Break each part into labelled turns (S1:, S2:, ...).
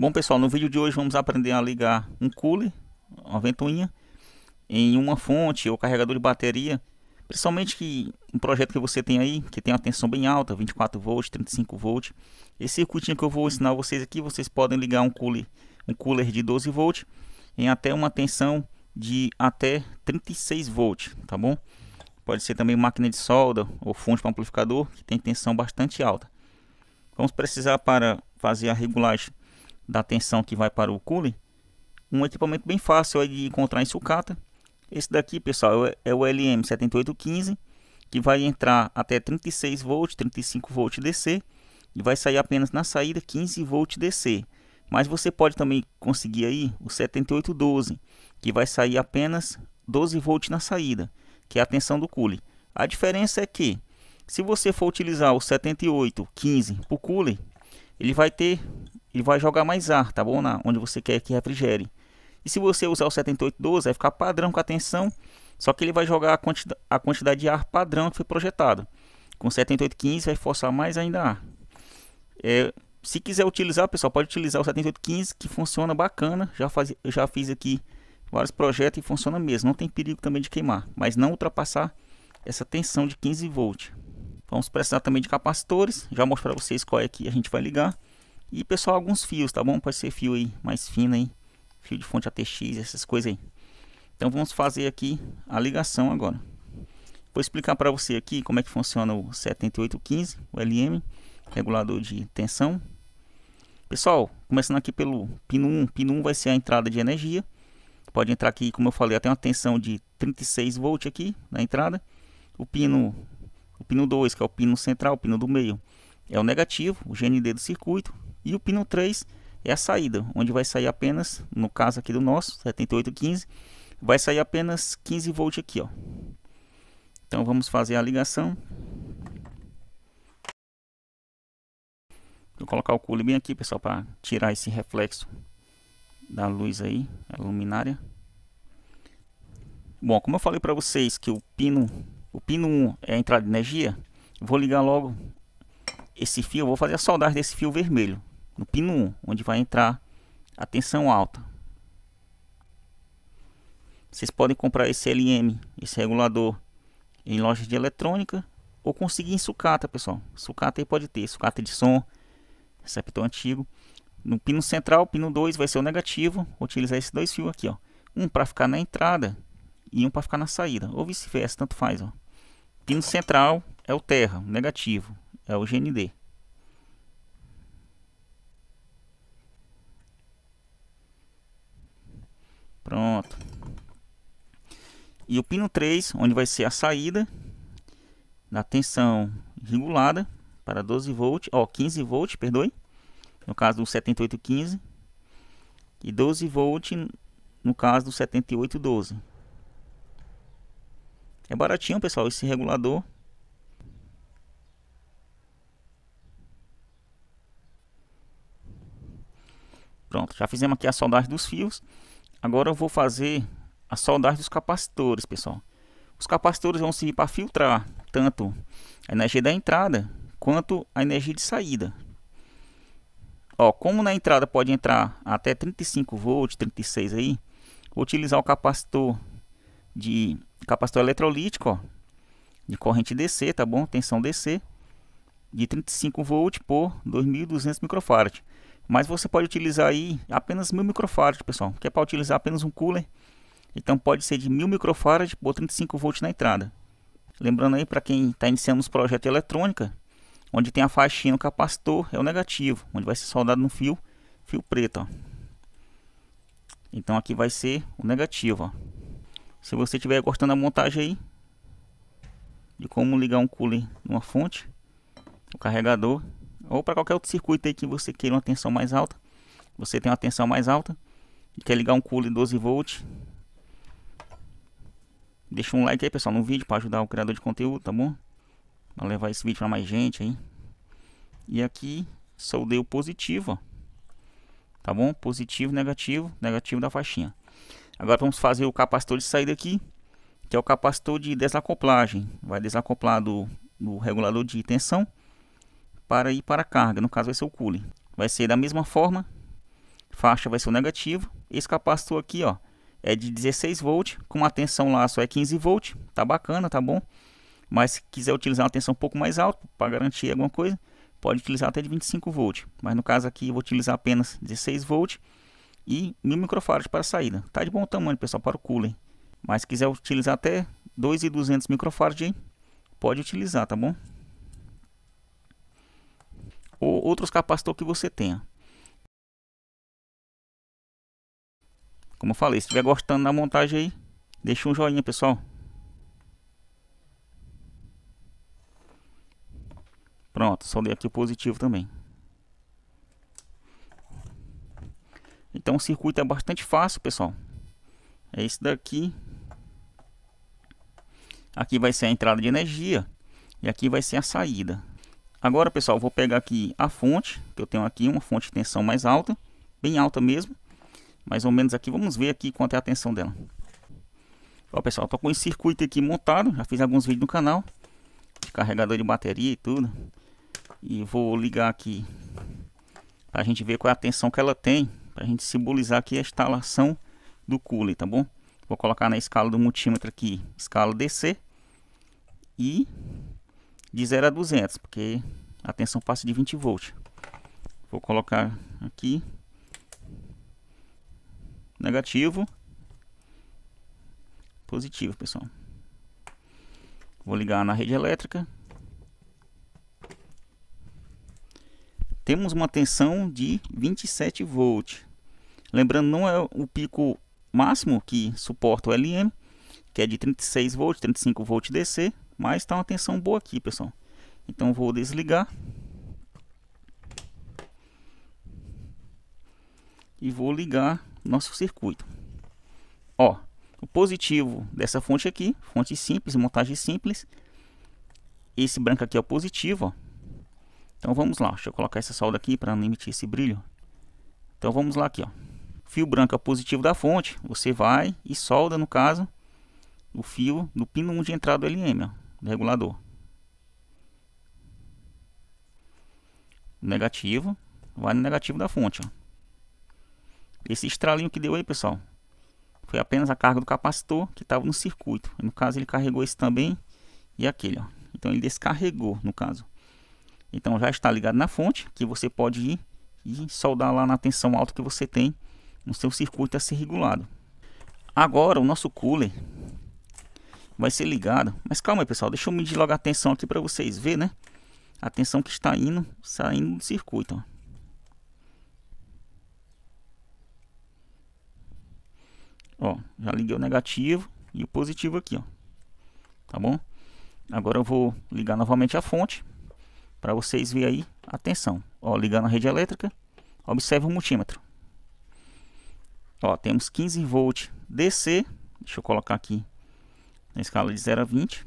S1: Bom pessoal, no vídeo de hoje vamos aprender a ligar um cooler, uma ventoinha, em uma fonte ou carregador de bateria, principalmente que um projeto que você tem aí, que tem uma tensão bem alta, 24 volts, 35 volts. Esse circuitinho que eu vou ensinar vocês aqui, vocês podem ligar um cooler, um cooler de 12 volts em até uma tensão de até 36 volts, tá bom? Pode ser também máquina de solda ou fonte para amplificador, que tem tensão bastante alta. Vamos precisar para fazer a regulagem da tensão que vai para o cooling, um equipamento bem fácil de encontrar em sucata. Esse daqui, pessoal, é o é LM7815, que vai entrar até 36 volts, 35 volts DC e vai sair apenas na saída 15 volts DC. Mas você pode também conseguir aí o 7812, que vai sair apenas 12 volts na saída, que é a tensão do cooler. A diferença é que se você for utilizar o 7815 para o cooler, ele vai ter ele vai jogar mais ar, tá bom? Na, onde você quer que refrigere. E se você usar o 7812, vai ficar padrão com a tensão, só que ele vai jogar a, quanti a quantidade de ar padrão que foi projetado. Com 7815 vai forçar mais ainda ar. É, se quiser utilizar, pessoal, pode utilizar o 7815 que funciona bacana. Já, faz, já fiz aqui vários projetos e funciona mesmo. Não tem perigo também de queimar, mas não ultrapassar essa tensão de 15 volts. Vamos precisar também de capacitores. Já mostrar para vocês qual é que a gente vai ligar. E pessoal, alguns fios, tá bom? Pode ser fio aí mais fino aí, fio de fonte ATX, essas coisas aí. Então vamos fazer aqui a ligação agora. Vou explicar para você aqui como é que funciona o 7815, o LM, regulador de tensão. Pessoal, começando aqui pelo pino 1, pino 1 vai ser a entrada de energia. Pode entrar aqui, como eu falei, até uma tensão de 36 volts aqui na entrada. O pino o pino 2, que é o pino central, o pino do meio, é o negativo, o GND do circuito. E o pino 3 é a saída, onde vai sair apenas, no caso aqui do nosso, 7815, vai sair apenas 15 volts aqui, ó. Então vamos fazer a ligação. Vou colocar o cooler bem aqui, pessoal, para tirar esse reflexo da luz aí, a luminária. Bom, como eu falei para vocês que o pino, o pino 1 é a entrada de energia, vou ligar logo esse fio, vou fazer a soldagem desse fio vermelho no pino 1, onde vai entrar a tensão alta. Vocês podem comprar esse LM, esse regulador, em lojas de eletrônica ou conseguir em sucata, pessoal. Sucata aí pode ter, sucata de som, receptor antigo. No pino central, pino 2 vai ser o negativo. Vou utilizar esses dois fios aqui, ó. Um para ficar na entrada e um para ficar na saída, ou vice-versa, tanto faz, ó. Pino central é o terra, negativo, é o GND. Pronto. E o pino 3, onde vai ser a saída da tensão regulada para 12 volts, ó, 15 volts, perdoe. No caso do 7815 e 12 volts no caso do 7812. É baratinho, pessoal, esse regulador. Pronto, já fizemos aqui a soldagem dos fios. Agora eu vou fazer a soldagem dos capacitores, pessoal. Os capacitores vão servir para filtrar tanto a energia da entrada quanto a energia de saída. Ó, como na entrada pode entrar até 35 volts, 36 aí, vou utilizar o capacitor de capacitor eletrolítico, ó, de corrente DC, tá bom? Tensão DC de 35 volts por 2200 microfarads. Mas você pode utilizar aí apenas mil microfarad, pessoal, que é para utilizar apenas um cooler. Então pode ser de mil microfarad por 35 volts na entrada. Lembrando aí para quem está iniciando os projetos de eletrônica, onde tem a faixinha no capacitor é o negativo, onde vai ser soldado no fio, fio preto. Ó. Então aqui vai ser o negativo. Ó. Se você estiver gostando da montagem aí, de como ligar um cooler numa fonte, o carregador ou para qualquer outro circuito aí que você queira uma tensão mais alta. Você tem uma tensão mais alta e quer ligar um cooler 12 volts. Deixa um like aí, pessoal, no vídeo para ajudar o criador de conteúdo, tá bom? Pra levar esse vídeo para mais gente aí. E aqui soldei o positivo, ó. Tá bom? Positivo, negativo, negativo da faixinha. Agora vamos fazer o capacitor de saída aqui, que é o capacitor de desacoplagem. Vai desacoplar do, do regulador de tensão para ir para a carga, no caso vai ser o cooling. Vai ser da mesma forma, faixa vai ser o negativo, esse capacitor aqui ó, é de 16 volts, com a tensão lá só é 15 volts, tá bacana, tá bom? Mas se quiser utilizar uma tensão um pouco mais alta, para garantir alguma coisa, pode utilizar até de 25 volts, mas no caso aqui eu vou utilizar apenas 16 volts e 1000 microfarads para a saída. Tá de bom tamanho, pessoal, para o cooling. Mas se quiser utilizar até 2.200 microfarads, pode utilizar, tá bom? ou outros capacitores que você tenha. Como eu falei, se estiver gostando da montagem aí, deixa um joinha, pessoal. Pronto, soldei aqui o positivo também. Então o circuito é bastante fácil, pessoal. É esse daqui. Aqui vai ser a entrada de energia. E aqui vai ser a saída. Agora, pessoal, vou pegar aqui a fonte, que eu tenho aqui uma fonte de tensão mais alta, bem alta mesmo, mais ou menos aqui. Vamos ver aqui quanto é a tensão dela. Ó, pessoal, estou com esse circuito aqui montado, já fiz alguns vídeos no canal, de carregador de bateria e tudo. E vou ligar aqui para a gente ver qual é a tensão que ela tem, para a gente simbolizar aqui a instalação do cooler, tá bom? Vou colocar na escala do multímetro aqui, escala DC e de 0 a 200, porque a tensão passa de 20 volts. Vou colocar aqui negativo, positivo, pessoal. Vou ligar na rede elétrica. Temos uma tensão de 27 volts. Lembrando, não é o pico máximo que suporta o LM, que é de 36 volts, 35 volts DC, mas está uma tensão boa aqui, pessoal. Então vou desligar. E vou ligar nosso circuito. Ó, o positivo dessa fonte aqui, fonte simples, montagem simples. Esse branco aqui é o positivo, ó. Então vamos lá, deixa eu colocar essa solda aqui para não emitir esse brilho. Então vamos lá aqui, ó. Fio branco é o positivo da fonte, você vai e solda no caso o fio do pino 1 de entrada do LM, ó regulador. Negativo, vai no negativo da fonte. Ó. Esse estralinho que deu aí, pessoal, foi apenas a carga do capacitor que estava no circuito. No caso, ele carregou esse também e aquele. Ó. Então, ele descarregou, no caso. Então, já está ligado na fonte, que você pode ir e soldar lá na tensão alta que você tem no seu circuito a ser regulado. Agora, o nosso cooler vai ser ligado, Mas calma aí, pessoal, deixa eu medir logo a tensão aqui para vocês verem, né? A tensão que está indo, saindo do circuito, ó. Ó, já liguei o negativo e o positivo aqui, ó. Tá bom? Agora eu vou ligar novamente a fonte para vocês verem aí a tensão. Ó, ligando a rede elétrica, observe o multímetro. Ó, temos 15 volts DC, deixa eu colocar aqui na escala de 0 a 20.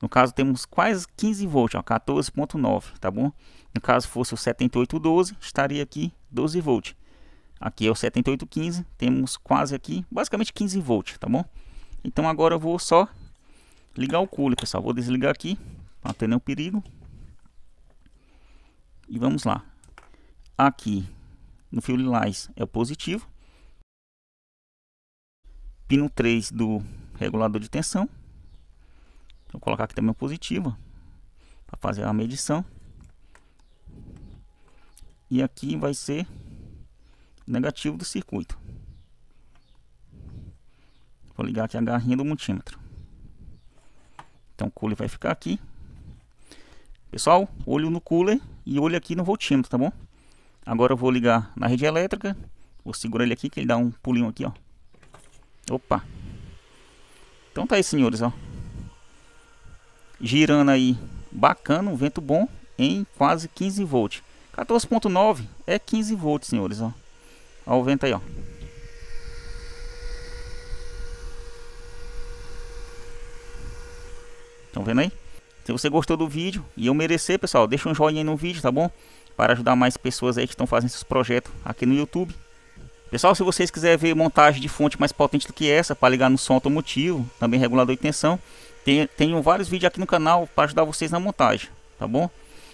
S1: No caso, temos quase 15 volts, 14.9, tá bom? No caso fosse o 7812, estaria aqui 12 volts. Aqui é o 7815, temos quase aqui, basicamente 15 volts, tá bom? Então agora eu vou só ligar o cooler, pessoal. Vou desligar aqui, para tá ter nenhum perigo. E vamos lá. Aqui no fio lilás é o positivo. Pino 3 do regulador de tensão. Então, vou colocar aqui também positivo para fazer a medição. E aqui vai ser negativo do circuito. Vou ligar aqui a garrinha do multímetro. Então o cooler vai ficar aqui. Pessoal, olho no cooler e olho aqui no voltímetro, tá bom? Agora eu vou ligar na rede elétrica. Vou segurar ele aqui que ele dá um pulinho aqui, ó. Opa! Então tá aí, senhores, ó. Girando aí, bacana, um vento bom em quase 15 volts. 14.9 é 15 volts, senhores, ó. Ó o vento aí, ó. Estão vendo aí? Se você gostou do vídeo e eu merecer, pessoal, deixa um joinha aí no vídeo, tá bom? Para ajudar mais pessoas aí que estão fazendo esses projetos aqui no YouTube. Pessoal, se vocês quiserem ver montagem de fonte mais potente do que essa para ligar no som automotivo, também regulador de tensão, tem, tenho vários vídeos aqui no canal para ajudar vocês na montagem, tá bom?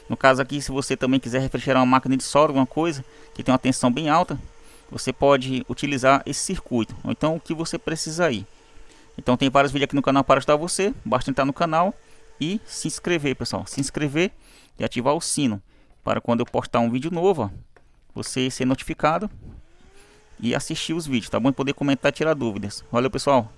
S1: No caso aqui, se você também quiser refrigerar uma máquina de solda, alguma coisa que tem uma tensão bem alta, você pode utilizar esse circuito, ou então o que você precisa aí. Então tem vários vídeos aqui no canal para ajudar você, basta entrar no canal e se inscrever, pessoal. Se inscrever e ativar o sino para quando eu postar um vídeo novo, ó, você ser notificado e assistir os vídeos, tá bom? E poder comentar e tirar dúvidas. Valeu, pessoal!